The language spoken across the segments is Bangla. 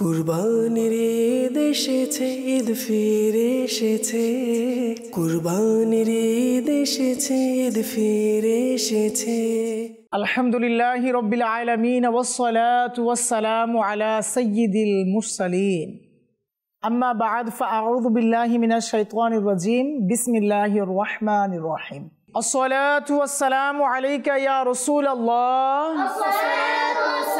কুরবানির ঈদ এসেছে ঈদ ফিরে এসেছে কুরবানির ঈদ এসেছে ঈদ ফিরে এসেছে رب العالمين والصلاة والسلام على سيد المرسلين أما بعد فأعوذ بالله من الشيطان الرجيم بسم الله الرحمن الرحيم الصلاة والسلام عليك يا رسول الله الصلاة والسلام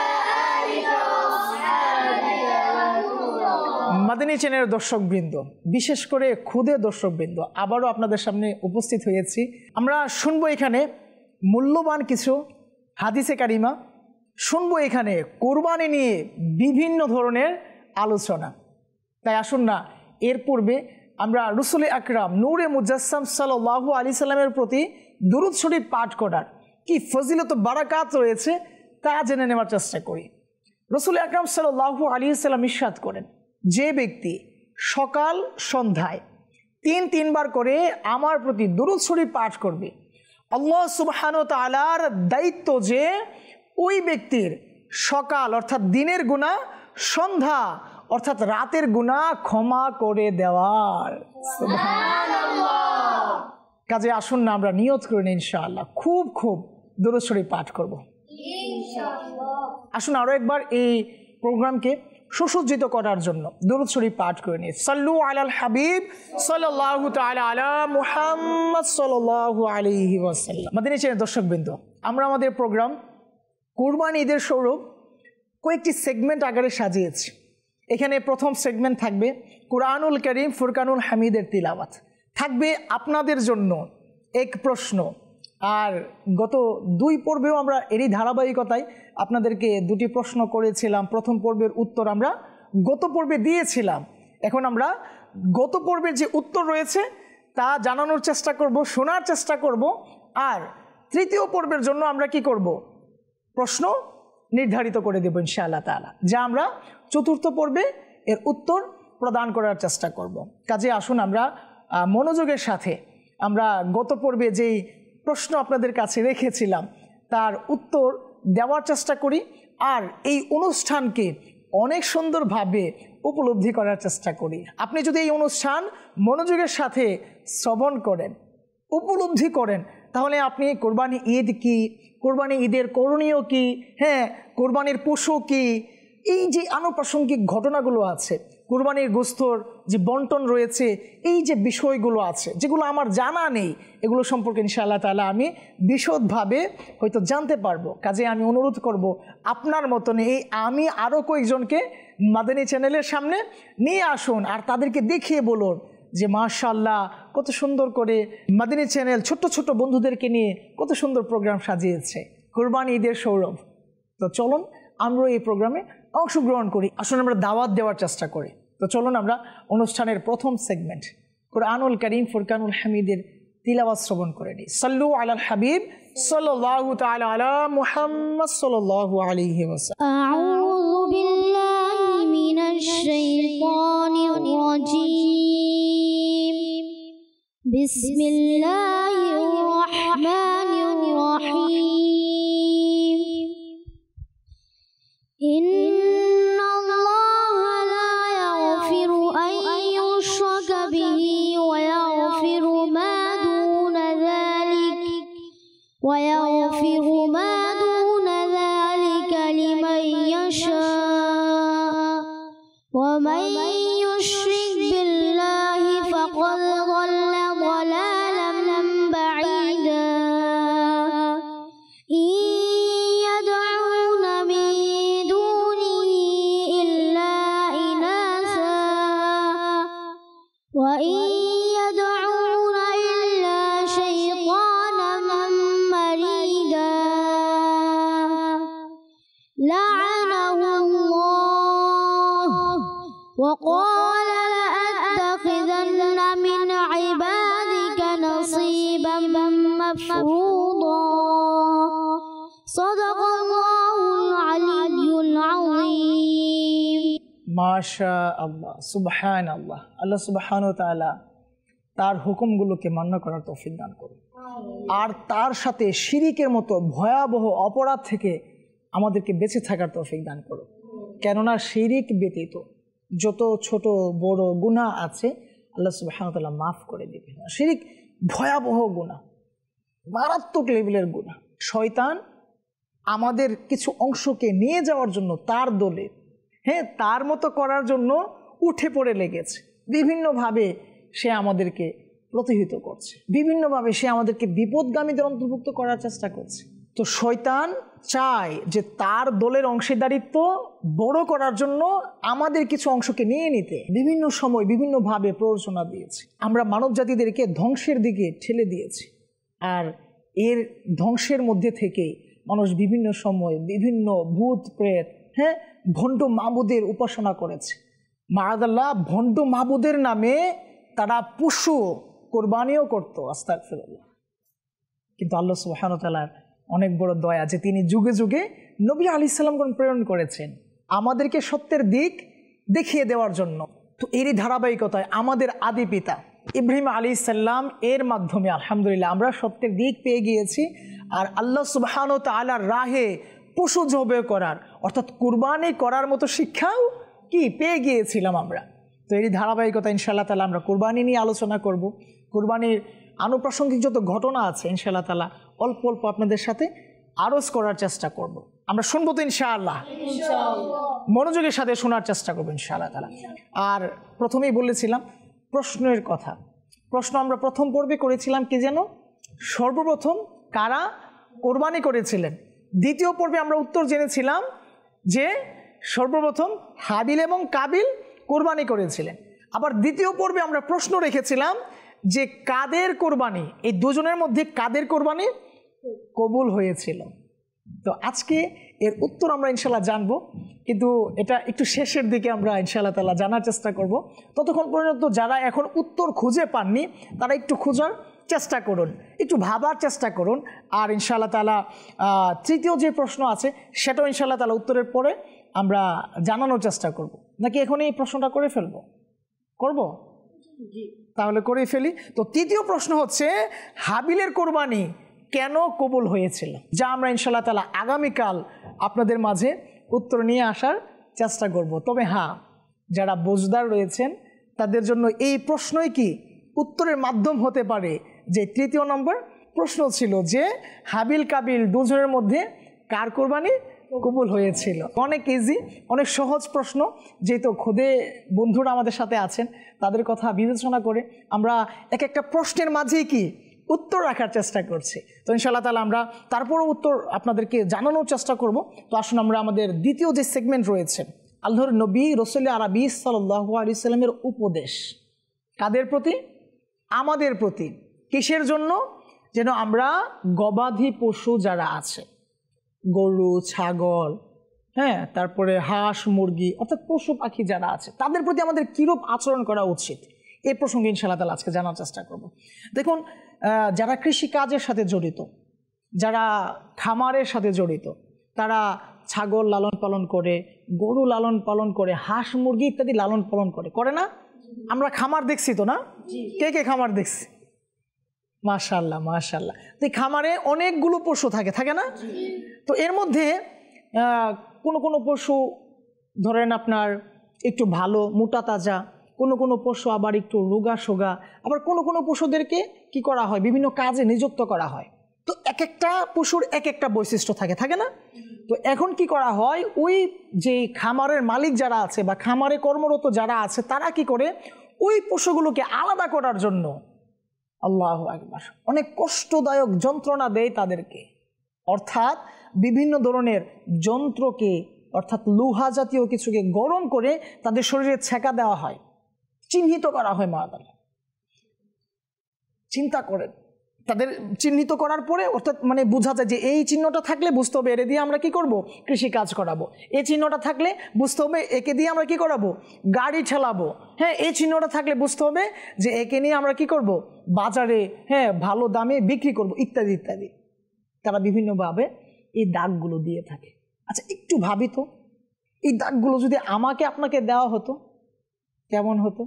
মাদানী চ্যানেলের দর্শকবৃন্দ বিশেষ করে খুদে দর্শকবৃন্দ আবারও আপনাদের সামনে উপস্থিত হয়েছি আমরা শুনবো এখানে মূল্যবান কিছু হাদিসে কারিমা শুনবো এখানে কোরবানি নিয়ে বিভিন্ন ধরনের আলোচনা তাই আসুন না এর পূর্বে আমরা রুসুল আকরাম নূরে মুজাসম সাল্লাহ আলি সাল্লামের প্রতি দুরুদ শরীফ পাঠ করার কি ফজিলত বারাকাত রয়েছে তা জেনে নেওয়ার চেষ্টা করি রসুল আকরাম সাল্লাহ আলি সাল্লাম ইস্বাদ করেন যে ব্যক্তি সকাল সন্ধ্যায় তিন তিনবার করে আমার প্রতি দুরুৎসরি পাঠ করবে আল্লাহ সুবাহান তালার দায়িত্ব যে ওই ব্যক্তির সকাল অর্থাৎ দিনের গুণা সন্ধ্যা অর্থাৎ রাতের গুণা ক্ষমা করে দেওয়ার কাজে আসুন না আমরা নিয়ত করি না ইনশাআল্লাহ খুব খুব দুরুৎসরি পাঠ করব আসুন আরও একবার এই প্রোগ্রামকে সুসজ্জিত করার জন্য দুরুদ পাঠ করে নিয়ে সাল্লু আলাল হাবিব সাল্লাহ মুহাম্মদ সাল্লাহ আলি ওয়াসাল্লাম আমাদের নিচে দর্শকবৃন্দ আমরা আমাদের প্রোগ্রাম কুরবান ঈদের স্বরূপ কয়েকটি সেগমেন্ট আকারে সাজিয়েছি এখানে প্রথম সেগমেন্ট থাকবে কোরআনুল করিম ফুরকানুল হামিদের তিলাওয়াত থাকবে আপনাদের জন্য এক প্রশ্ন আর গত দুই পর্বেও আমরা এরই ধারাবাহিকতায় আপনাদেরকে দুটি প্রশ্ন করেছিলাম প্রথম পর্বের উত্তর আমরা গত পর্বে দিয়েছিলাম এখন আমরা গত পর্বের যে উত্তর রয়েছে তা জানানোর চেষ্টা করব শোনার চেষ্টা করব আর তৃতীয় পর্বের জন্য আমরা কি করব প্রশ্ন নির্ধারিত করে দেব ইনশাআল্লাহ তালা যা আমরা চতুর্থ পর্বে এর উত্তর প্রদান করার চেষ্টা করব কাজে আসুন আমরা মনোযোগের সাথে আমরা গত পর্বে যেই প্রশ্ন আপনাদের কাছে রেখেছিলাম তার উত্তর দেওয়ার চেষ্টা করি আর এই অনুষ্ঠানকে অনেক সুন্দরভাবে উপলব্ধি করার চেষ্টা করি আপনি যদি এই অনুষ্ঠান মনোযোগের সাথে শ্রবণ করেন উপলব্ধি করেন তাহলে আপনি কোরবানি ঈদ কি কোরবানি ঈদের করণীয় কি হ্যাঁ কোরবানির পশু কি এই যে আনুপ্রাসঙ্গিক ঘটনাগুলো আছে কুরবানির গোস্তর যে বন্টন রয়েছে এই যে বিষয়গুলো আছে যেগুলো আমার জানা নেই এগুলো সম্পর্কে ইনশাআল্লাহ তালা আমি বিশদভাবে হয়তো জানতে পারবো কাজে আমি অনুরোধ করব আপনার মতন এই আমি আরও কয়েকজনকে মাদানী চ্যানেলের সামনে নিয়ে আসুন আর তাদেরকে দেখিয়ে বলুন যে মাশাল্লাহ কত সুন্দর করে মাদিনী চ্যানেল ছোট্ট ছোট্ট বন্ধুদেরকে নিয়ে কত সুন্দর প্রোগ্রাম সাজিয়েছে কোরবান ঈদের সৌরভ তো চলুন আমরা এই প্রোগ্রামে অংশগ্রহণ করি আসলে আমরা দাওয়াত দেওয়ার চেষ্টা করি তো চলুন আমরা অনুষ্ঠানের প্রথম সেগমেন্ট কোরআনুল করিম ফুরকানুল হামিদের তিলাবাস শ্রবণ করে নিই সাল্লু আলাল হাবিব সাল্লাল্লাহু তাআলা আলা মুহাম্মদ সাল্লাল্লাহু আলাইহি ওয়াসাল্লাম আউযু বিল্লাহি মিনাশ শাইতানির বিসমিল্লাহির وقال لأتخذن من عبادك نصيبا مفروضا صدق الله العلي العظيم ما شاء الله سبحان الله الله سبحانه وتعالى তার হুকুমগুলোকে মান্য করার তৌফিক দান করুন আর তার সাথে শিরিকের মতো ভয়াবহ অপরাধ থেকে আমাদেরকে বেঁচে থাকার তৌফিক দান করুন কেননা শিরিক ব্যতীত যত ছোট বড় গুণা আছে আল্লাহ সুবাহতাল্লাহ মাফ করে দিবেন শিরিক ভয়াবহ গুণা মারাত্মক লেভেলের গুণা শয়তান আমাদের কিছু অংশকে নিয়ে যাওয়ার জন্য তার দলে হ্যাঁ তার মতো করার জন্য উঠে পড়ে লেগেছে বিভিন্নভাবে সে আমাদেরকে প্রতিহিত করছে বিভিন্নভাবে সে আমাদেরকে বিপদগামীদের অন্তর্ভুক্ত করার চেষ্টা করছে তো শয়তান চায় যে তার দলের অংশীদারিত্ব বড় করার জন্য আমাদের কিছু অংশকে নিয়ে নিতে বিভিন্ন সময় বিভিন্নভাবে প্ররোচনা দিয়েছে আমরা মানব জাতিদেরকে ধ্বংসের দিকে ঠেলে দিয়েছি আর এর ধ্বংসের মধ্যে থেকে মানুষ বিভিন্ন সময় বিভিন্ন ভূত প্রেত হ্যাঁ ভণ্ড মাবুদের উপাসনা করেছে মারাদাল্লাহ ভণ্ড মাবুদের নামে তারা পশু কোরবানিও করতো আস্তাক ফেরল্লাহ কিন্তু আল্লাহ সুহানতালার অনেক বড় দয়া যে তিনি যুগে যুগে নবী আলি সাল্লামগণ প্রেরণ করেছেন আমাদেরকে সত্যের দিক দেখিয়ে দেওয়ার জন্য তো এরই ধারাবাহিকতায় আমাদের আদি পিতা ইব্রাহিম আলী ইসাল্লাম এর মাধ্যমে আলহামদুলিল্লাহ আমরা সত্যের দিক পেয়ে গিয়েছি আর আল্লাহ সুবাহান তালার রাহে পশু জবে করার অর্থাৎ কুরবানি করার মতো শিক্ষাও কি পেয়ে গিয়েছিলাম আমরা তো এরই ধারাবাহিকতা ইনশাআল্লাহ তালা আমরা কুরবানি নিয়ে আলোচনা করব কুরবানির আনুপ্রাসঙ্গিক যত ঘটনা আছে ইনশাআল্লাহ তালা অল্প অল্প আপনাদের সাথে আরজ করার চেষ্টা করব। আমরা শুনবো তো ইনশাআল্লাহ মনোযোগের সাথে শোনার চেষ্টা করবো ইনশাআল্লাহ তালা আর প্রথমেই বলেছিলাম প্রশ্নের কথা প্রশ্ন আমরা প্রথম পর্বে করেছিলাম কি যেন সর্বপ্রথম কারা কোরবানি করেছিলেন দ্বিতীয় পর্বে আমরা উত্তর জেনেছিলাম যে সর্বপ্রথম হাবিল এবং কাবিল কোরবানি করেছিলেন আবার দ্বিতীয় পর্বে আমরা প্রশ্ন রেখেছিলাম যে কাদের কোরবানি এই দুজনের মধ্যে কাদের কোরবানি কবুল হয়েছিল তো আজকে এর উত্তর আমরা ইনশাল্লাহ জানবো কিন্তু এটা একটু শেষের দিকে আমরা ইনশাল্লাহ তালা জানার চেষ্টা করব ততক্ষণ পর্যন্ত যারা এখন উত্তর খুঁজে পাননি তারা একটু খোঁজার চেষ্টা করুন একটু ভাবার চেষ্টা করুন আর ইনশাল্লাহ তালা তৃতীয় যে প্রশ্ন আছে সেটাও ইনশাল্লাহ তালা উত্তরের পরে আমরা জানানোর চেষ্টা করব। নাকি এখনই এই প্রশ্নটা করে ফেলবো করব তাহলে করেই ফেলি তো তৃতীয় প্রশ্ন হচ্ছে হাবিলের কোরবানি কেন কবুল হয়েছিল যা আমরা ইনশাল্লাহ তালা আগামীকাল আপনাদের মাঝে উত্তর নিয়ে আসার চেষ্টা করব তবে হ্যাঁ যারা বোঝদার রয়েছেন তাদের জন্য এই প্রশ্নই কি উত্তরের মাধ্যম হতে পারে যে তৃতীয় নম্বর প্রশ্ন ছিল যে হাবিল কাবিল দুজনের মধ্যে কার কোরবানি কবুল হয়েছিল অনেক ইজি অনেক সহজ প্রশ্ন যেহেতু খুদে বন্ধুরা আমাদের সাথে আছেন তাদের কথা বিবেচনা করে আমরা এক একটা প্রশ্নের মাঝেই কি উত্তর রাখার চেষ্টা করছি তো ইনশাআল্লাহ তাহলে আমরা তারপরও উত্তর আপনাদেরকে জানানোর চেষ্টা করব তো আসুন আমরা আমাদের দ্বিতীয় যে সেগমেন্ট রয়েছে আল্লাহর নবী রসুল আরবি সাল্লাহ আলি সাল্লামের উপদেশ কাদের প্রতি আমাদের প্রতি কিসের জন্য যেন আমরা গবাদি পশু যারা আছে গরু ছাগল হ্যাঁ তারপরে হাঁস মুরগি অর্থাৎ পশু পাখি যারা আছে তাদের প্রতি আমাদের কীরূপ আচরণ করা উচিত এ প্রসঙ্গে ইনশাআল্লাহ তালা আজকে জানার চেষ্টা করব দেখুন যারা কৃষি কাজের সাথে জড়িত যারা খামারের সাথে জড়িত তারা ছাগল লালন পালন করে গরু লালন পালন করে হাঁস মুরগি ইত্যাদি লালন পালন করে করে না আমরা খামার দেখছি তো না কে কে খামার দেখছি মাশাল্লাহ মাশাল্লাহ তো এই খামারে অনেকগুলো পশু থাকে থাকে না তো এর মধ্যে কোনো কোনো পশু ধরেন আপনার একটু ভালো মোটা তাজা কোনো কোনো পশু আবার একটু রোগা সোগা আবার কোনো কোনো পশুদেরকে কি করা হয় বিভিন্ন কাজে নিযুক্ত করা হয় তো এক একটা পশুর এক একটা বৈশিষ্ট্য থাকে থাকে না তো এখন কি করা হয় ওই যে খামারের মালিক যারা আছে বা খামারে কর্মরত যারা আছে তারা কি করে ওই পশুগুলোকে আলাদা করার জন্য আল্লাহ একবার অনেক কষ্টদায়ক যন্ত্রণা দেয় তাদেরকে অর্থাৎ বিভিন্ন ধরনের যন্ত্রকে অর্থাৎ লোহা জাতীয় কিছুকে গরম করে তাদের শরীরে ছেঁকা দেওয়া হয় চিহ্নিত করা হয় মহাকালে চিন্তা করেন তাদের চিহ্নিত করার পরে অর্থাৎ মানে বোঝা যায় যে এই চিহ্নটা থাকলে বুঝতে হবে এর দিয়ে আমরা কি করব কৃষি কাজ করাবো এই চিহ্নটা থাকলে বুঝতে হবে একে দিয়ে আমরা কি করাবো গাড়ি ঠেলাবো হ্যাঁ এই চিহ্নটা থাকলে বুঝতে হবে যে একে নিয়ে আমরা কি করব বাজারে হ্যাঁ ভালো দামে বিক্রি করব ইত্যাদি ইত্যাদি তারা বিভিন্নভাবে এই দাগগুলো দিয়ে থাকে আচ্ছা একটু ভাবিত এই দাগগুলো যদি আমাকে আপনাকে দেওয়া হতো কেমন হতো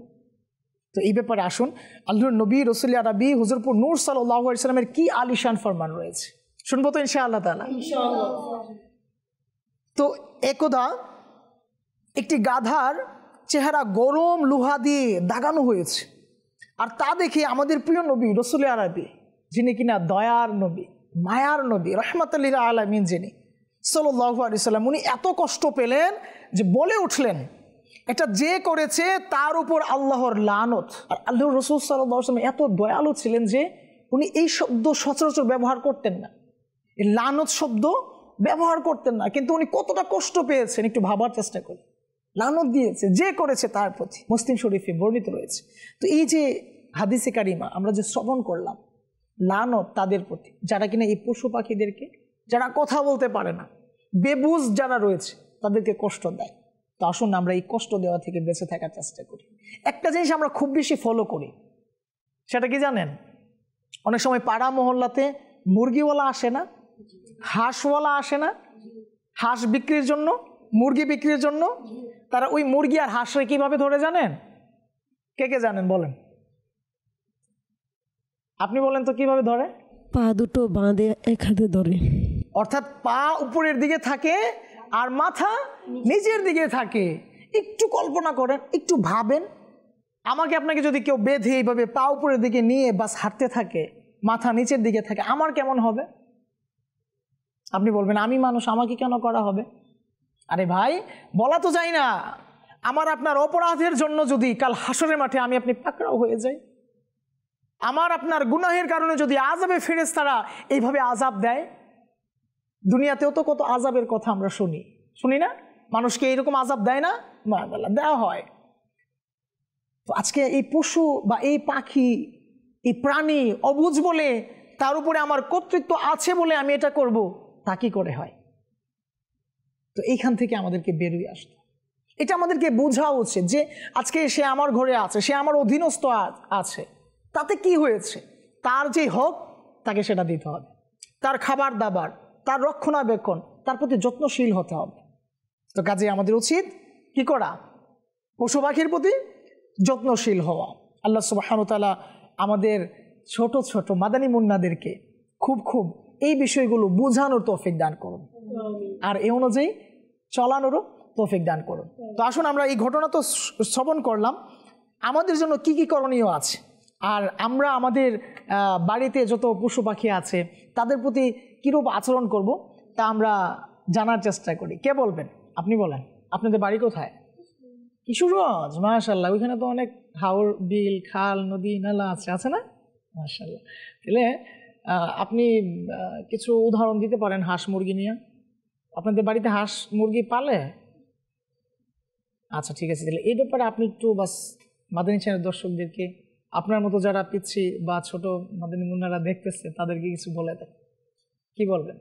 তো এই ব্যাপারে আসুন আল্লাহ নবী রসুল আরবি হুজুরপুর নূর সাল্লাহ ইসলামের কি আলিশান ফরমান রয়েছে শুনবো তো ইনশা আল্লাহ তালা তো একদা একটি গাধার চেহারা গরম লোহা দিয়ে দাগানো হয়েছে আর তা দেখে আমাদের প্রিয় নবী রসুল আরবি যিনি কিনা দয়ার নবী মায়ার নবী রহমতাল্লিল আলমিন যিনি সাল্লাহ আলু সাল্লাম উনি এত কষ্ট পেলেন যে বলে উঠলেন এটা যে করেছে তার উপর আল্লাহর লানত আর আল্লাহ রসুল সাল্লাম এত দয়ালু ছিলেন যে উনি এই শব্দ সচরাচর ব্যবহার করতেন না এই লানত শব্দ ব্যবহার করতেন না কিন্তু উনি কতটা কষ্ট পেয়েছেন একটু ভাবার চেষ্টা করি লানত দিয়েছে যে করেছে তার প্রতি মুসলিম শরীফে বর্ণিত রয়েছে তো এই যে হাদিসে কারিমা আমরা যে শ্রবণ করলাম লানত তাদের প্রতি যারা কিনা এই পশু পাখিদেরকে যারা কথা বলতে পারে না বেবুজ যারা রয়েছে তাদেরকে কষ্ট দেয় তো আসুন আমরা এই কষ্ট দেওয়া থেকে বেঁচে থাকার চেষ্টা করি একটা জিনিস আমরা খুব বেশি ফলো করি সেটা কি জানেন অনেক সময় পাড়া মহল্লাতে মুরগিওয়ালা আসে না হাঁসওয়ালা আসে না হাঁস বিক্রির জন্য মুরগি বিক্রির জন্য তারা ওই মুরগি আর হাঁসরে কিভাবে ধরে জানেন কে কে জানেন বলেন আপনি বলেন তো কিভাবে ধরে পা দুটো বাঁধে এক হাতে ধরে অর্থাৎ পা উপরের দিকে থাকে আর মাথা নিজের দিকে থাকে একটু কল্পনা করেন একটু ভাবেন আমাকে আপনাকে যদি কেউ বেঁধে এইভাবে পা উপরের দিকে নিয়ে বাস হাঁটতে থাকে মাথা নিচের দিকে থাকে আমার কেমন হবে আপনি বলবেন আমি মানুষ আমাকে কেন করা হবে আরে ভাই বলা তো যাই না আমার আপনার অপরাধের জন্য যদি কাল হাসরের মাঠে আমি আপনি পাকড়াও হয়ে যাই আমার আপনার গুনাহের কারণে যদি আজাবে ফেরেস তারা এইভাবে আজাব দেয় দুনিয়াতেও তো কত আজাবের কথা আমরা শুনি শুনি না মানুষকে এইরকম আজাব দেয় না দেওয়া হয় তো আজকে এই পশু বা এই পাখি এই প্রাণী অবুজ বলে তার উপরে আমার কর্তৃত্ব আছে বলে আমি এটা করব তা কি করে হয় তো এইখান থেকে আমাদেরকে বেরিয়ে আসতে এটা আমাদেরকে বোঝা উচিত যে আজকে সে আমার ঘরে আছে সে আমার অধীনস্থ আছে তাতে কি হয়েছে তার যে হক তাকে সেটা দিতে হবে তার খাবার দাবার তার রক্ষণাবেক্ষণ তার প্রতি যত্নশীল হতে হবে তো কাজে আমাদের উচিত কি করা পশু পাখির প্রতি যত্নশীল হওয়া আল্লাহ সুবাহানুতালা আমাদের ছোট ছোট মাদানী মুন্নাদেরকে খুব খুব এই বিষয়গুলো বোঝানোর তৌফিক দান করুন আর এ অনুযায়ী চলানোরও তৌফিক দান করুন তো আসুন আমরা এই ঘটনা তো শ্রবণ করলাম আমাদের জন্য কি কি করণীয় আছে আর আমরা আমাদের বাড়িতে যত পশু পাখি আছে তাদের প্রতি কীরূপ আচরণ করব তা আমরা জানার চেষ্টা করি কে বলবেন আপনি বলেন আপনাদের বাড়ি কোথায় কিশোরগঞ্জ মাশাল্লাহ ওইখানে তো অনেক হাওর বিল খাল নদী নালা আছে আছে না মাশাল্লাহ তাহলে আপনি কিছু উদাহরণ দিতে পারেন হাঁস মুরগি নিয়ে আপনাদের বাড়িতে হাঁস মুরগি পালে আচ্ছা ঠিক আছে তাহলে এই ব্যাপারে আপনি একটু বাস মাদানী চ্যানেল দর্শকদেরকে আপনার মতো যারা পিছি বা ছোট মাদিন মুন্নারা দেখতেছে তাদেরকে কিছু বলে দেন কি বলবেন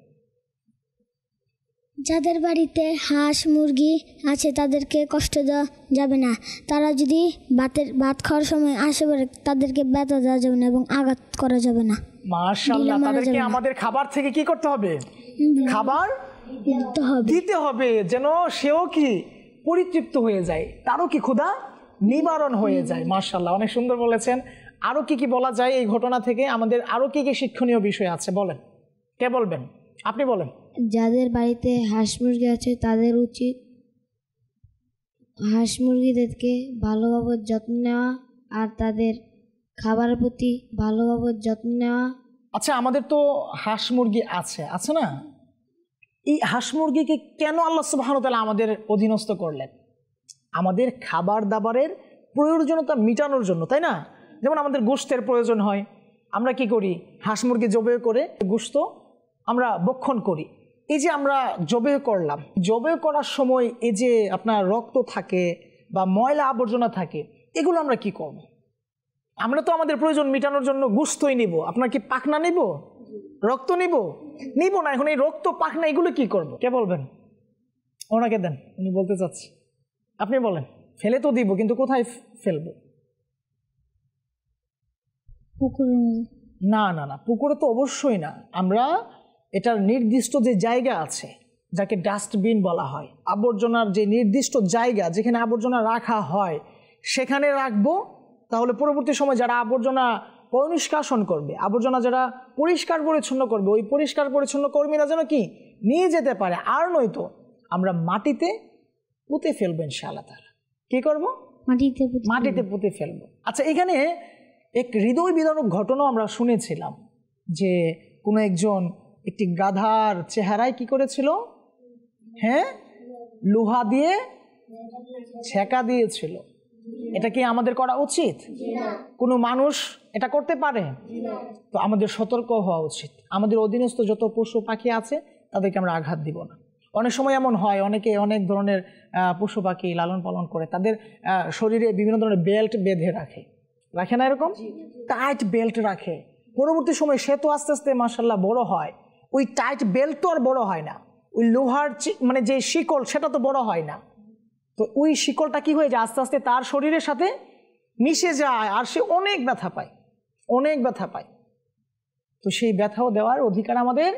যাদের বাড়িতে হাঁস মুরগি আছে তাদেরকে কষ্ট দেওয়া যাবে না তারা যদি ভাতের ভাত খাওয়ার সময় আসে পারে তাদেরকে ব্যথা দেওয়া যাবে না এবং আঘাত করা যাবে না মাশাআল্লাহ তাদেরকে আমাদের খাবার থেকে কি করতে হবে খাবার দিতে হবে যেন সেও কি পরিতৃপ্ত হয়ে যায় তারও কি ক্ষুধা নিবারণ হয়ে যায় মার্শাল্লাহ অনেক সুন্দর বলেছেন আরও কি কি বলা যায় এই ঘটনা থেকে আমাদের আরও কি কি শিক্ষণীয় বিষয় আছে বলেন কে বলবেন আপনি বলেন যাদের বাড়িতে হাঁস মুরগি আছে তাদের উচিত হাঁস মুরগিদেরকে ভালোভাবে যত্ন নেওয়া আর তাদের খাবারের প্রতি ভালোভাবে যত্ন নেওয়া আচ্ছা আমাদের তো হাঁস মুরগি আছে আছে না এই হাঁস মুরগিকে কেন আল্লাহ সুবাহ আমাদের অধীনস্থ করলেন আমাদের খাবার দাবারের প্রয়োজনতা মিটানোর জন্য তাই না যেমন আমাদের গোষ্ঠের প্রয়োজন হয় আমরা কি করি হাঁস মুরগি জবে করে গোস্ত আমরা বক্ষণ করি এই যে আমরা জবে করলাম জবে করার সময় এই যে আপনার রক্ত থাকে বা ময়লা আবর্জনা থাকে এগুলো আমরা কি করব। আমরা তো আমাদের প্রয়োজন মেটানোর জন্য গুস্তই নিব আপনার কি পাখনা নিব রক্ত নিব নিব না এখন এই রক্ত পাখনা এগুলো কি করব। কে বলবেন ওনাকে দেন উনি বলতে চাচ্ছি আপনি বলেন ফেলে তো দিব কিন্তু কোথায় ফেলবো পুকুর না না না পুকুরে তো অবশ্যই না আমরা এটার নির্দিষ্ট যে জায়গা আছে যাকে ডাস্টবিন বলা হয় আবর্জনার যে নির্দিষ্ট জায়গা যেখানে আবর্জনা রাখা হয় সেখানে রাখবো তাহলে পরবর্তী সময় যারা আবর্জনা পরিষ্কাশন করবে আবর্জনা যারা পরিষ্কার পরিচ্ছন্ন করবে ওই পরিষ্কার পরিচ্ছন্ন কর্মীরা যেন কি নিয়ে যেতে পারে আর নয়তো আমরা মাটিতে পুঁতে ফেলবো ইনশাআল্লাহ তারা কি করবো মাটিতে মাটিতে পুঁতে ফেলবো আচ্ছা এখানে এক হৃদয় বিদারক ঘটনাও আমরা শুনেছিলাম যে কোনো একজন একটি গাধার চেহারায় কি করেছিল হ্যাঁ লোহা দিয়ে ছেঁকা দিয়েছিল এটা কি আমাদের করা উচিত কোনো মানুষ এটা করতে পারে তো আমাদের সতর্ক হওয়া উচিত আমাদের অধীনস্থ যত পশু পাখি আছে তাদেরকে আমরা আঘাত দিব না অনেক সময় এমন হয় অনেকে অনেক ধরনের পশু পাখি লালন পালন করে তাদের শরীরে বিভিন্ন ধরনের বেল্ট বেঁধে রাখে রাখে না এরকম টাইট বেল্ট রাখে পরবর্তী সময় সে তো আস্তে আস্তে মাসাল্লাহ বড় হয় ওই টাইট বেল্ট তো আর বড় হয় না ওই লোহার মানে যে শিকল সেটা তো বড় হয় না তো ওই শিকলটা কি হয়ে যায় আস্তে আস্তে তার শরীরের সাথে মিশে যায় আর সে অনেক ব্যথা পায় অনেক ব্যথা পায় তো সেই ব্যথাও দেওয়ার অধিকার আমাদের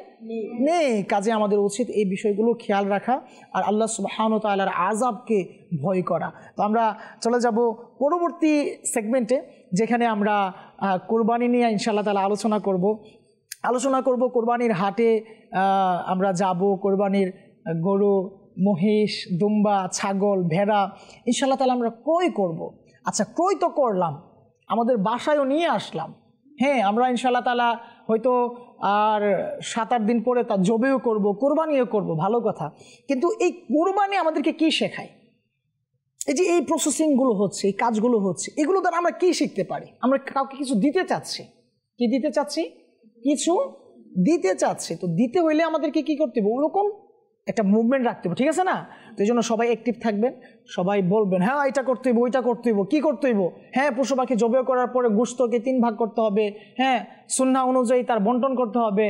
নেই কাজে আমাদের উচিত এই বিষয়গুলো খেয়াল রাখা আর আল্লাহ সুবাহান আল্লাহর আজাবকে ভয় করা তো আমরা চলে যাব পরবর্তী সেগমেন্টে যেখানে আমরা কোরবানি নিয়ে ইনশাল্লাহ তালা আলোচনা করব আলোচনা করব কোরবানির হাটে আমরা যাব কোরবানির গরু মহিষ দুম্বা ছাগল ভেড়া ইনশাল্লাহ তালা আমরা ক্রয় করব। আচ্ছা ক্রয় তো করলাম আমাদের বাসায়ও নিয়ে আসলাম হ্যাঁ আমরা ইনশাল্লাহ তালা হয়তো আর সাত আট দিন পরে তা জবেও করব কোরবানিও করব ভালো কথা কিন্তু এই কোরবানি আমাদেরকে কি শেখায় এই যে এই প্রসেসিংগুলো হচ্ছে এই কাজগুলো হচ্ছে এগুলো দ্বারা আমরা কি শিখতে পারি আমরা কাউকে কিছু দিতে চাচ্ছি কি দিতে চাচ্ছি কিছু দিতে চাচ্ছি তো দিতে হইলে আমাদেরকে কি করতে হবে ওরকম একটা মুভমেন্ট রাখতে হবে ঠিক আছে না তো এই জন্য সবাই অ্যাক্টিভ থাকবেন সবাই বলবেন হ্যাঁ এটা করতে হইব ওইটা করতে হইব কী করতে হইব হ্যাঁ পশু পাখি জবে করার পরে গুস্তকে তিন ভাগ করতে হবে হ্যাঁ সুন্না অনুযায়ী তার বন্টন করতে হবে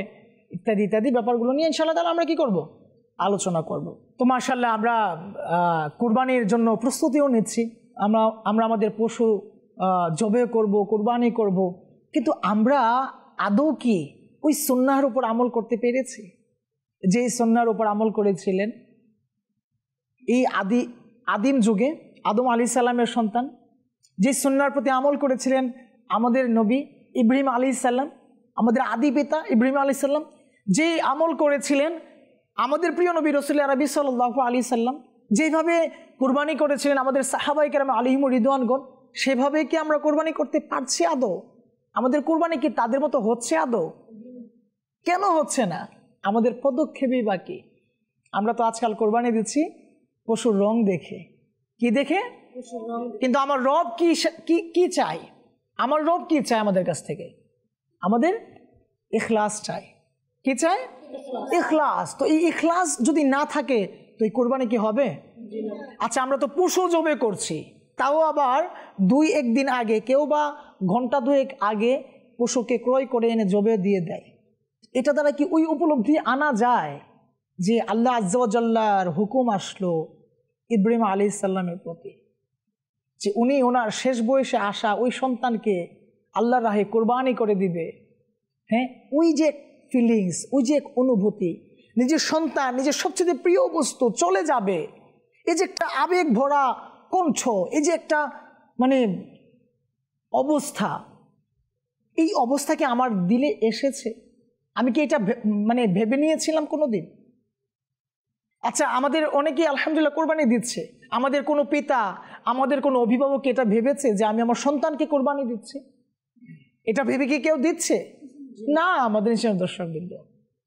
ইত্যাদি ইত্যাদি ব্যাপারগুলো নিয়ে ইনশাল্লাহ তাহলে আমরা কী করব আলোচনা করব তো মার্শাল্লাহ আমরা কুরবানির জন্য প্রস্তুতিও নিচ্ছি আমরা আমরা আমাদের পশু জবে করব কুরবানি করব কিন্তু আমরা আদৌ কি ওই সুন্নাহর উপর আমল করতে পেরেছি যে সন্ন্যার ওপর আমল করেছিলেন এই আদি আদিম যুগে আদম আলি সাল্লামের সন্তান যে সন্ন্যার প্রতি আমল করেছিলেন আমাদের নবী ইব্রিম আলি সাল্লাম আমাদের আদি পিতা ইব্রিম আলি সাল্লাম যে আমল করেছিলেন আমাদের প্রিয় নবী রসুল আরবি সাল্লাহ আলি সাল্লাম যেভাবে কোরবানি করেছিলেন আমাদের সাহাবাই কেরাম আলিহিম রিদওয়ানগণ সেভাবে কি আমরা কোরবানি করতে পারছি আদৌ আমাদের কোরবানি কি তাদের মতো হচ্ছে আদৌ কেন হচ্ছে না আমাদের পদক্ষেপই বাকি আমরা তো আজকাল কোরবানি দিচ্ছি পশুর রং দেখে কি দেখে কিন্তু আমার রব কি কি চাই আমার রব কি চাই আমাদের কাছ থেকে আমাদের ইখলাস চাই কি চাই ইখলাস তো এই ইখলাস যদি না থাকে তো এই কোরবানি কি হবে আচ্ছা আমরা তো পশু জবে করছি তাও আবার দুই একদিন আগে কেউ বা ঘন্টা দুয়েক আগে পশুকে ক্রয় করে এনে জবে দিয়ে দেয় এটা দ্বারা কি ওই উপলব্ধি আনা যায় যে আল্লাহ আজ্জাল্লার হুকুম আসলো ইব্রাহিম আলি ইসাল্লামের প্রতি যে উনি ওনার শেষ বয়সে আসা ওই সন্তানকে আল্লাহর রাহে কোরবানি করে দিবে হ্যাঁ ওই যে ফিলিংস ওই যে এক অনুভূতি নিজের সন্তান নিজের সবচেয়ে প্রিয় বস্তু চলে যাবে এই যে একটা আবেগ ভরা কণ্ঠ এই যে একটা মানে অবস্থা এই অবস্থাকে আমার দিলে এসেছে আমি কি এটা মানে ভেবে নিয়েছিলাম কোনো দিন আচ্ছা আমাদের অনেকেই আলহামদুলিল্লাহ কোরবানি দিচ্ছে আমাদের কোনো পিতা আমাদের কোনো অভিভাবক এটা ভেবেছে যে আমি আমার সন্তানকে কোরবানি দিচ্ছি এটা ভেবে কি কেউ দিচ্ছে না আমাদের হিসেবে দর্শকবৃন্দ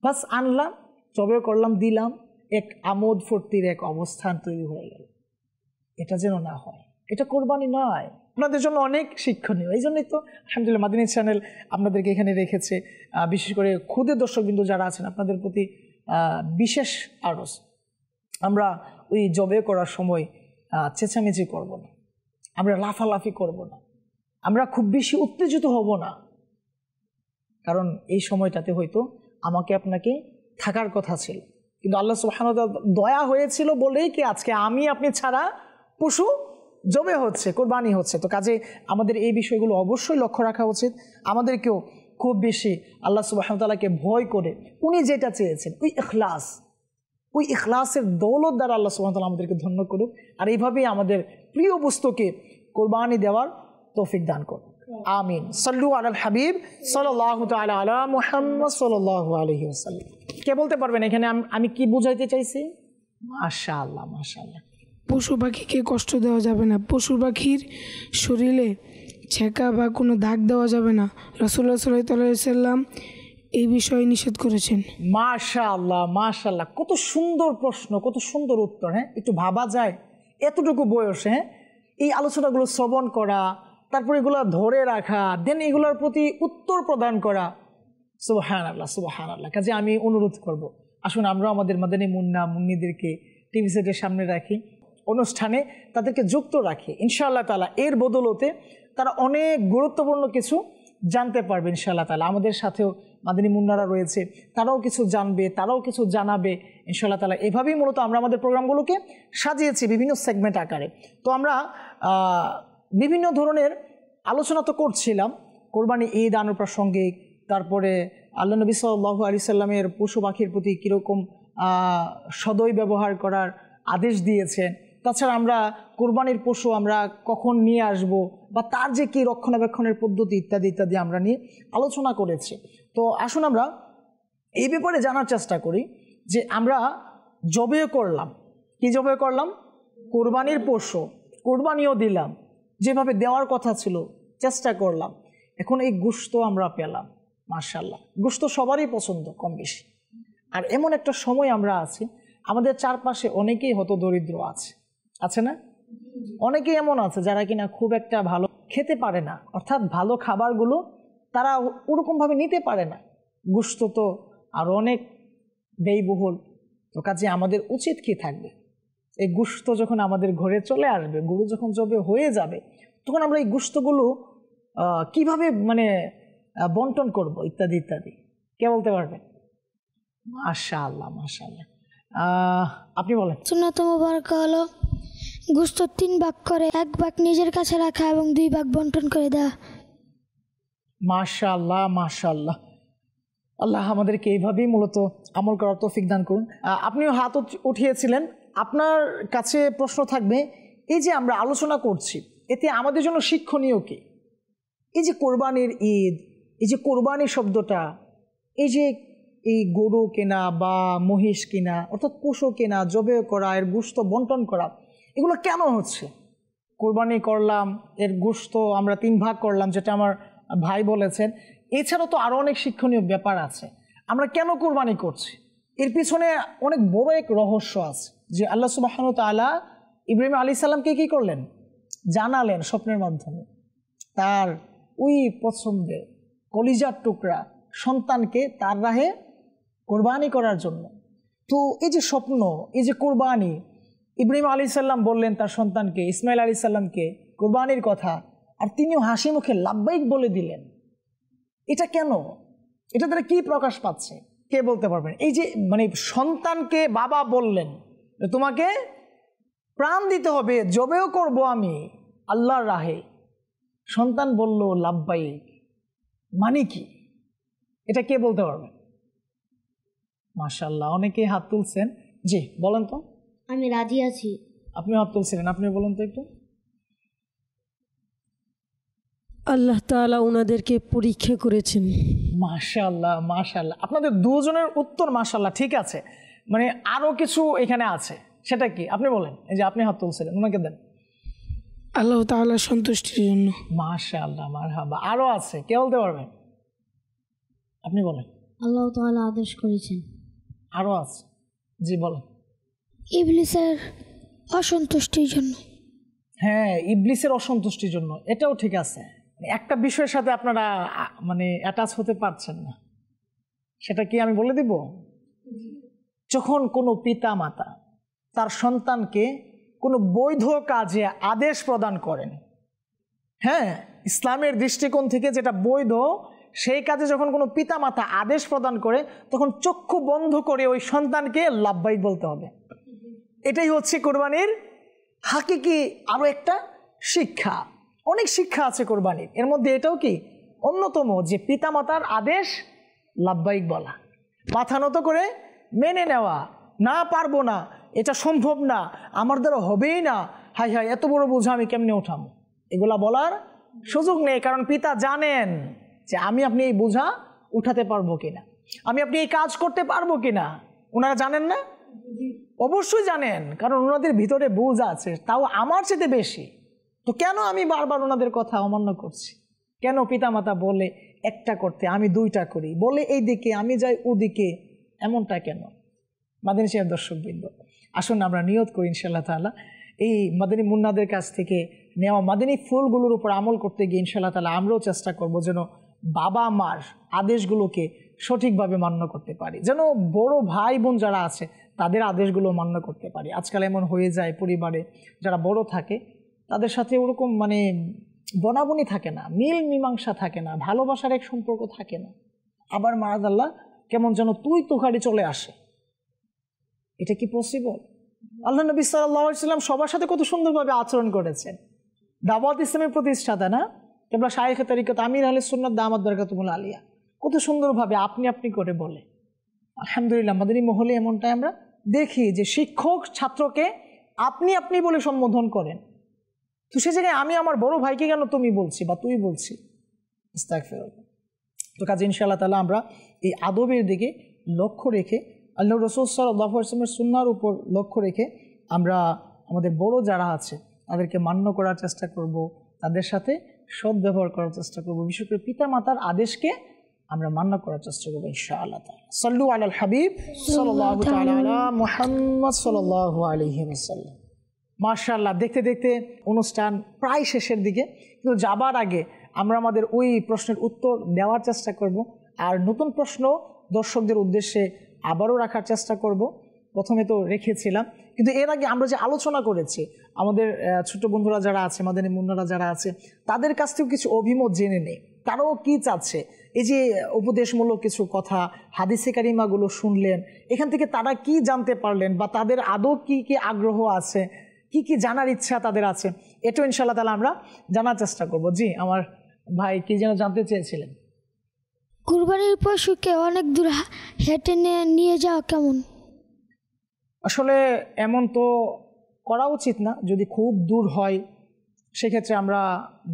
বাস আনলাম তবে করলাম দিলাম এক আমোদ ফুর্তির এক অবস্থান তৈরি হয়ে গেল এটা যেন না হয় এটা কোরবানি নয় আপনাদের জন্য অনেক শিক্ষণীয় এই জন্যই তো আলহামদুলিল্লাহ মাদিনী চ্যানেল আপনাদেরকে এখানে রেখেছে বিশেষ করে খুদে দর্শকবৃন্দ যারা আছেন আপনাদের প্রতি বিশেষ আরস আমরা ওই জবে করার সময় চেঁচামেচি করব না আমরা লাফালাফি করব না আমরা খুব বেশি উত্তেজিত হব না কারণ এই সময়টাতে হয়তো আমাকে আপনাকে থাকার কথা ছিল কিন্তু আল্লাহ সুহান দয়া হয়েছিল বলেই কি আজকে আমি আপনি ছাড়া পশু জবে হচ্ছে কোরবানি হচ্ছে তো কাজে আমাদের এই বিষয়গুলো অবশ্যই লক্ষ্য রাখা উচিত আমাদেরকেও খুব বেশি আল্লাহ সুবাহতালাকে ভয় করে উনি যেটা চেয়েছেন ওই এখলাস ওই এখলাসের দৌলত দ্বারা আল্লাহ সুবাহতাল্লাহ আমাদেরকে ধন্য করুক আর এইভাবেই আমাদের প্রিয় বস্তুকে কোরবানি দেওয়ার তৌফিক দান করুক আমিন সাল্লু আল হাবিব সাল্লাহ মোহাম্মদ সাল্লাহ কে বলতে পারবেন এখানে আমি কি বুঝাইতে চাইছি মাশা আল্লাহ আল্লাহ পশু পাখিকে কষ্ট দেওয়া যাবে না পশু পাখির শরীরে ছেঁকা বা কোনো দাগ দেওয়া যাবে না রসুল্লাহ সাল্লাম এই বিষয়ে নিষেধ করেছেন মাশা আল্লাহ মাশাল্লাহ কত সুন্দর প্রশ্ন কত সুন্দর উত্তর হ্যাঁ একটু ভাবা যায় এতটুকু বয়স হ্যাঁ এই আলোচনাগুলো শ্রবণ করা তারপর এগুলো ধরে রাখা দেন এগুলোর প্রতি উত্তর প্রদান করা শুভ হ্যাঁ আল্লাহ হ্যাঁ আল্লাহ কাজে আমি অনুরোধ করব আসুন আমরা আমাদের মাদানী মুন্না মুন্নিদেরকে টিভি সেটের সামনে রাখি অনুষ্ঠানে তাদেরকে যুক্ত রাখে ইনশাআল্লাহ তালা এর বদলতে তারা অনেক গুরুত্বপূর্ণ কিছু জানতে পারবে ইনশাআল্লাহ তালা আমাদের সাথেও মাদিনী মুন্নারা রয়েছে তারাও কিছু জানবে তারাও কিছু জানাবে ইনশাআল্লাহ তালা এভাবেই মূলত আমরা আমাদের প্রোগ্রামগুলোকে সাজিয়েছি বিভিন্ন সেগমেন্ট আকারে তো আমরা বিভিন্ন ধরনের আলোচনা তো করছিলাম কোরবানি ঈদ প্রাসঙ্গিক তারপরে আল্লাহ নবী সাল্লাহ আলি সাল্লামের পশু পাখির প্রতি কীরকম সদয় ব্যবহার করার আদেশ দিয়েছেন তাছাড়া আমরা কোরবানির পশু আমরা কখন নিয়ে আসব বা তার যে কী রক্ষণাবেক্ষণের পদ্ধতি ইত্যাদি ইত্যাদি আমরা নিয়ে আলোচনা করেছি তো আসুন আমরা এই ব্যাপারে জানার চেষ্টা করি যে আমরা জবে করলাম কি জবে করলাম কোরবানির পশু কোরবানিও দিলাম যেভাবে দেওয়ার কথা ছিল চেষ্টা করলাম এখন এই গুস্ত আমরা পেলাম মার্শাল্লাহ গুস্ত সবারই পছন্দ কম বেশি আর এমন একটা সময় আমরা আছি আমাদের চারপাশে অনেকেই হত দরিদ্র আছে আছে না অনেকে এমন আছে যারা কিনা খুব একটা ভালো খেতে পারে না অর্থাৎ ভালো খাবারগুলো তারা ওরকমভাবে নিতে পারে না গুস্ত তো আর অনেক ব্যয়বহুল তো কাজে আমাদের উচিত কি থাকবে এই গুস্ত যখন আমাদের ঘরে চলে আসবে গরু যখন জবে হয়ে যাবে তখন আমরা এই গুস্তগুলো কিভাবে মানে বন্টন করব ইত্যাদি ইত্যাদি কে বলতে পারবেন মাশা আল্লাহ আল্লাহ আপনি বলেন সুন্নাত মুবারক হলো গুস্ত তিন ভাগ করে এক ভাগ নিজের কাছে রাখা এবং দুই ভাগ বন্টন করে দেওয়া মাশাল্লাহ মাশাল্লাহ আল্লাহ আমাদেরকে এইভাবেই মূলত আমল করার তৌফিক দান করুন আপনিও হাত উঠিয়েছিলেন আপনার কাছে প্রশ্ন থাকবে এই যে আমরা আলোচনা করছি এতে আমাদের জন্য শিক্ষণীয় কি এই যে কোরবানির ঈদ এই যে কোরবানি শব্দটা এই যে এই গরু কেনা বা মহিষ কেনা অর্থাৎ পশু কেনা জবে করা এর গুস্ত বন্টন করা এগুলো কেন হচ্ছে কোরবানি করলাম এর গোস্ত আমরা তিন ভাগ করলাম যেটা আমার ভাই বলেছেন এছাড়া তো আরও অনেক শিক্ষণীয় ব্যাপার আছে আমরা কেন কোরবানি করছি এর পিছনে অনেক বড় এক রহস্য আছে যে আল্লাহ সুবাহন তালা ইব্রাহিম আলী সাল্লামকে কী করলেন জানালেন স্বপ্নের মাধ্যমে তার ওই পছন্দের কলিজার টুকরা সন্তানকে তার রাহে কোরবানি করার জন্য তো এই যে স্বপ্ন এই যে কোরবানি ইব্রাহিম আলী সাল্লাম বললেন তার সন্তানকে ইসমাইল আলী সাল্লামকে কোরবানির কথা আর তিনিও হাসি মুখে লাভবাহিক বলে দিলেন এটা কেন এটা তারা কি প্রকাশ পাচ্ছে কে বলতে পারবেন এই যে মানে সন্তানকে বাবা বললেন তোমাকে প্রাণ দিতে হবে জবেও করব আমি আল্লাহর রাহে সন্তান বলল লাভবাহিক মানে কি এটা কে বলতে পারবেন মাশাল্লাহ অনেকে হাত তুলছেন জি বলেন তো আমি রাজি আছি আপনি হাত তুলছিলেন আপনি বলুন তো একটু আল্লাহ তালা ওনাদেরকে পরীক্ষা করেছেন মাশাল্লাহ আল্লাহ আপনাদের দুজনের উত্তর মাশাল্লাহ ঠিক আছে মানে আরও কিছু এখানে আছে সেটা কি আপনি বলেন এই যে আপনি হাত তুলছিলেন ওনাকে দেন আল্লাহ তাআলা সন্তুষ্টির জন্য মাশাআল্লাহ মারহাবা আরো আছে কে বলতে পারবেন আপনি বলেন আল্লাহ তাআলা আদেশ করেছেন আরো আছে জি বলেন ইবলিসের অসন্তুষ্টির জন্য হ্যাঁ ইবলিসের অসন্তুষ্টির জন্য এটাও ঠিক আছে একটা বিষয়ের সাথে আপনারা মানে অ্যাটাচ হতে পারছেন না সেটা কি আমি বলে দিব যখন কোনো পিতা মাতা তার সন্তানকে কোনো বৈধ কাজে আদেশ প্রদান করেন হ্যাঁ ইসলামের দৃষ্টিকোণ থেকে যেটা বৈধ সেই কাজে যখন কোনো পিতা মাতা আদেশ প্রদান করে তখন চক্ষু বন্ধ করে ওই সন্তানকে লাভবাহিক বলতে হবে এটাই হচ্ছে কোরবানির হাকিকি কি আরও একটা শিক্ষা অনেক শিক্ষা আছে কোরবানির এর মধ্যে এটাও কি অন্যতম যে পিতামাতার আদেশ লাভবাহিক বলা মাথা নত করে মেনে নেওয়া না পারবো না এটা সম্ভব না আমার দ্বারা হবেই না হাই হাই এত বড় বোঝা আমি কেমনে উঠাম এগুলা বলার সুযোগ নেই কারণ পিতা জানেন যে আমি আপনি এই বোঝা উঠাতে পারবো কিনা আমি আপনি এই কাজ করতে পারবো কিনা ওনারা জানেন না অবশ্যই জানেন কারণ ওনাদের ভিতরে বুঝ আছে তাও আমার চেয়ে বেশি তো কেন আমি বারবার ওনাদের কথা অমান্য করছি কেন পিতামাতা বলে একটা করতে আমি দুইটা করি বলে এই দিকে আমি যাই ওদিকে এমনটা কেন মাদিনী সাহেব দর্শকবৃন্দ আসুন আমরা নিয়ত করি ইনশাল্লাহ তালা এই মাদিনী মুন্নাদের কাছ থেকে নেওয়া মাদিনী ফুলগুলোর উপর আমল করতে গিয়ে ইনশাল্লাহ তালা আমরাও চেষ্টা করব যেন বাবা মার আদেশগুলোকে সঠিকভাবে মান্য করতে পারি যেন বড় ভাই বোন যারা আছে তাদের আদেশগুলো মান্য করতে পারি আজকাল এমন হয়ে যায় পরিবারে যারা বড় থাকে তাদের সাথে ওরকম মানে বনাবনি থাকে না মিল মীমাংসা থাকে না ভালোবাসার এক সম্পর্ক থাকে না আবার মারাদ আল্লাহ কেমন যেন তুই তুখারি চলে আসে এটা কি পসিবল আল্লাহ নবী সাল্লাম সবার সাথে কত সুন্দরভাবে আচরণ করেছেন দাওয়াত ইসলামের প্রতিষ্ঠাতা না তোমরা শাহেখ তারিকত আমির আলী সুন্নত দামাদ বরকাতুমুল আলিয়া কত সুন্দরভাবে আপনি আপনি করে বলে আলহামদুলিল্লাহ আমাদের এই মহলে এমনটাই আমরা দেখি যে শিক্ষক ছাত্রকে আপনি আপনি বলে সম্বোধন করেন তো সে জায়গায় আমি আমার বড় ভাইকে কেন তুমি বলছি বা তুই বলছি তো কাজে ইনশাআল্লাহ তালা আমরা এই আদবের দিকে লক্ষ্য রেখে আল্লাহ রসুল সাল্লাহ আসলামের সুন্নার উপর লক্ষ্য রেখে আমরা আমাদের বড় যারা আছে তাদেরকে মান্য করার চেষ্টা করব তাদের সাথে সদ্ব্যবহার করার চেষ্টা করব বিশেষ করে মাতার আদেশকে আমরা মান্য করার চেষ্টা করবো ইনশা আল্লাহ মোহাম্মদ সাল্লাহ মার্শাল্লাহ দেখতে দেখতে অনুষ্ঠান প্রায় শেষের দিকে কিন্তু যাবার আগে আমরা আমাদের ওই প্রশ্নের উত্তর দেওয়ার চেষ্টা করব আর নতুন প্রশ্ন দর্শকদের উদ্দেশ্যে আবারও রাখার চেষ্টা করব প্রথমে তো রেখেছিলাম কিন্তু এর আগে আমরা যে আলোচনা করেছি আমাদের ছোট বন্ধুরা যারা আছে আমাদের মুন্নারা যারা আছে তাদের কাছ থেকেও কিছু অভিমত জেনে নেই তারাও কি চাচ্ছে এই যে উপদেশমূলক কিছু কথা হাদিসে কারিমাগুলো শুনলেন এখান থেকে তারা কি জানতে পারলেন বা তাদের আদৌ কি কি আগ্রহ আছে কি কি জানার ইচ্ছা তাদের আছে এটাও ইনশাল্লাহ তাহলে আমরা জানার চেষ্টা করব জি আমার ভাই কি যেন জানতে চেয়েছিলেন কুরবানির পশুকে অনেক দূর হেঁটে নিয়ে যাওয়া কেমন আসলে এমন তো করা উচিত না যদি খুব দূর হয় সেক্ষেত্রে আমরা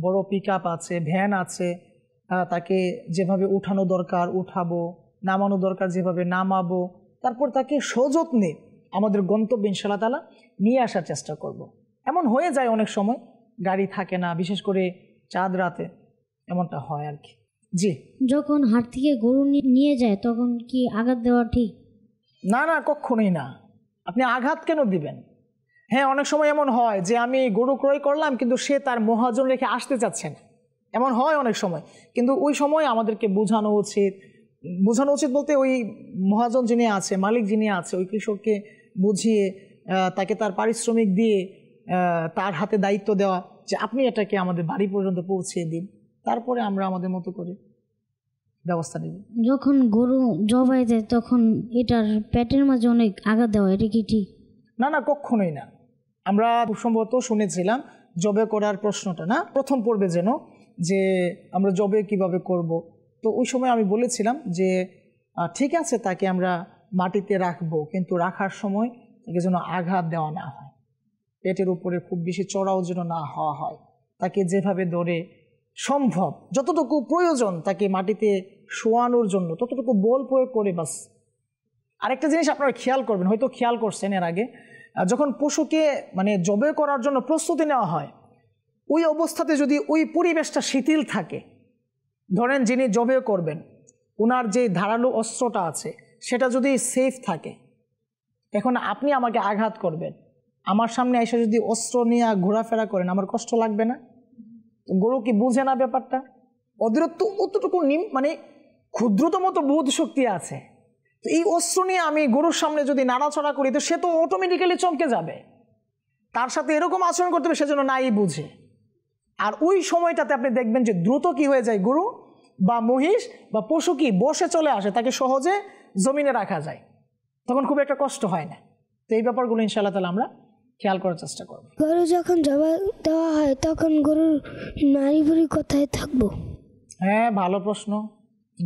বড় পিক আছে ভ্যান আছে তাকে যেভাবে উঠানো দরকার উঠাবো নামানো দরকার যেভাবে নামাবো তারপর তাকে সযত্নে আমাদের গন্তব্য ইনশাল্লাহ তালা নিয়ে আসার চেষ্টা করব। এমন হয়ে যায় অনেক সময় গাড়ি থাকে না বিশেষ করে চাঁদ রাতে এমনটা হয় আর কি জি যখন হাট থেকে গরু নিয়ে যায় তখন কি আঘাত দেওয়া ঠিক না না কখনোই না আপনি আঘাত কেন দিবেন হ্যাঁ অনেক সময় এমন হয় যে আমি গরু ক্রয় করলাম কিন্তু সে তার মহাজন রেখে আসতে চাচ্ছে না এমন হয় অনেক সময় কিন্তু ওই সময় আমাদেরকে বোঝানো উচিত বোঝানো উচিত বলতে ওই মহাজন যিনি আছে মালিক যিনি আছে ওই কৃষককে বুঝিয়ে তাকে তার পারিশ্রমিক দিয়ে তার হাতে দায়িত্ব দেওয়া যে আপনি এটাকে আমাদের বাড়ি পর্যন্ত পৌঁছিয়ে দিন তারপরে আমরা আমাদের মতো করে ব্যবস্থা নেব যখন গরু জবাই দেয় তখন এটার প্যাটের মাঝে অনেক আঘাত দেওয়া এটা কি ঠিক না না কখনোই না আমরা সম্ভবত শুনেছিলাম জবে করার প্রশ্নটা না প্রথম পর্বে যেন যে আমরা জবে কিভাবে করব। তো ওই সময় আমি বলেছিলাম যে ঠিক আছে তাকে আমরা মাটিতে রাখবো কিন্তু রাখার সময় তাকে যেন আঘাত দেওয়া না হয় পেটের উপরে খুব বেশি চড়াও যেন না হওয়া হয় তাকে যেভাবে ধরে সম্ভব যতটুকু প্রয়োজন তাকে মাটিতে শোয়ানোর জন্য ততটুকু বল প্রয়োগ করে বাস আরেকটা জিনিস আপনারা খেয়াল করবেন হয়তো খেয়াল করছেন এর আগে যখন পশুকে মানে জবে করার জন্য প্রস্তুতি নেওয়া হয় ওই অবস্থাতে যদি ওই পরিবেশটা শিথিল থাকে ধরেন যিনি জবে করবেন ওনার যে ধারালো অস্ত্রটা আছে সেটা যদি সেফ থাকে এখন আপনি আমাকে আঘাত করবেন আমার সামনে এসে যদি অস্ত্র নিয়ে ঘোরাফেরা করেন আমার কষ্ট লাগবে না গরু কি বুঝে না ব্যাপারটা অদূরত্ব অতটুকু নিম মানে ক্ষুদ্রতম তো বোধ শক্তি আছে তো এই অস্ত্র নিয়ে আমি গরুর সামনে যদি নাড়াচড়া করি তো সে তো অটোমেটিক্যালি চমকে যাবে তার সাথে এরকম আচরণ করতে হবে সেজন্য নাই বুঝে আর ওই সময়টাতে আপনি দেখবেন যে দ্রুত কি হয়ে যায় গরু বা মহিষ বা পশু কি বসে চলে আসে তাকে সহজে জমিনে রাখা যায় তখন খুব একটা কষ্ট হয় না তো এই ব্যাপারগুলো ইনশাল্লাহ তাহলে আমরা খেয়াল করার চেষ্টা করব গরু যখন জবাব দেওয়া হয় তখন গরুর নারীবুড়ি কোথায় থাকবো হ্যাঁ ভালো প্রশ্ন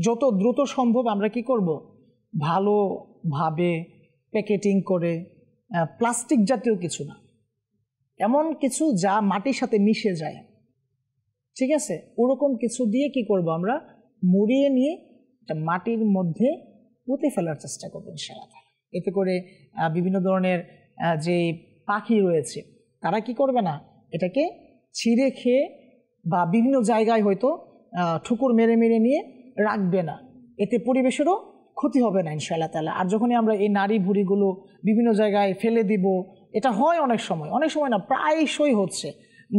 যত দ্রুত সম্ভব আমরা কি করব ভালোভাবে প্যাকেটিং করে প্লাস্টিক জাতীয় কিছু না এমন কিছু যা মাটির সাথে মিশে যায় ঠিক আছে ওরকম কিছু দিয়ে কি করব আমরা মুড়িয়ে নিয়ে একটা মাটির মধ্যে পুঁতে ফেলার চেষ্টা করবো ইনশাআল্লাহ এতে করে বিভিন্ন ধরনের যে পাখি রয়েছে তারা কি করবে না এটাকে ছিঁড়ে খেয়ে বা বিভিন্ন জায়গায় হয়তো ঠুকুর মেরে মেরে নিয়ে রাখবে না এতে পরিবেশেরও ক্ষতি হবে না ইনশাআল্লাহ তালা আর যখনই আমরা এই নারী ভুড়িগুলো বিভিন্ন জায়গায় ফেলে দিব এটা হয় অনেক সময় অনেক সময় না প্রায়শই হচ্ছে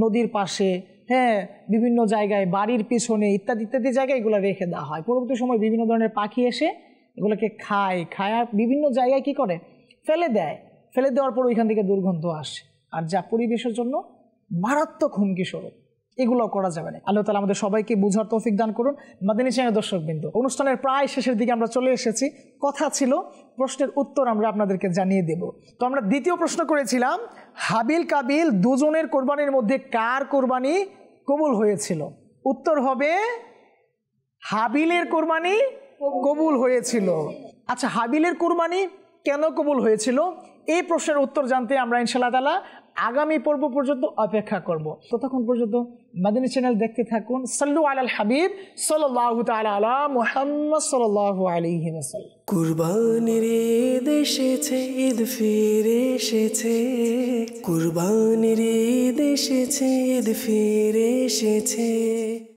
নদীর পাশে হ্যাঁ বিভিন্ন জায়গায় বাড়ির পিছনে ইত্যাদি ইত্যাদি জায়গায় এগুলো রেখে দেওয়া হয় পরবর্তী সময় বিভিন্ন ধরনের পাখি এসে এগুলোকে খায় খায় বিভিন্ন জায়গায় কি করে ফেলে দেয় ফেলে দেওয়ার পর ওইখান থেকে দুর্গন্ধ আসে আর যা পরিবেশের জন্য মারাত্মক হুমকি স্বরূপ এগুলো করা যাবে না আল্লাহ তালা আমাদের সবাইকে বুঝার তৌফিক দান করুন মাদানী দর্শক বিন্দু অনুষ্ঠানের প্রায় শেষের দিকে আমরা চলে এসেছি কথা ছিল প্রশ্নের উত্তর আমরা আপনাদেরকে জানিয়ে দেব তো আমরা দ্বিতীয় প্রশ্ন করেছিলাম হাবিল কাবিল দুজনের কোরবানির মধ্যে কার কোরবানি কবুল হয়েছিল উত্তর হবে হাবিলের কোরবানি কবুল হয়েছিল আচ্ছা হাবিলের কোরবানি কেন কবুল হয়েছিল এই প্রশ্নের উত্তর জানতে আমরা ইনশাল্লাহ তালা আগামী পর্ব পর্যন্ত অপেক্ষা করব। ততক্ষণ পর্যন্ত মাদিনী চ্যানেল দেখতে থাকুন সাল্লু আল হাবিব সাল্লাহ তালা আলা মোহাম্মদ সাল্লাহ আলহিম কুরবানির ঈদ ঈদ ফিরে এসেছে কুরবানির ঈদ এসেছে ঈদ ফিরে এসেছে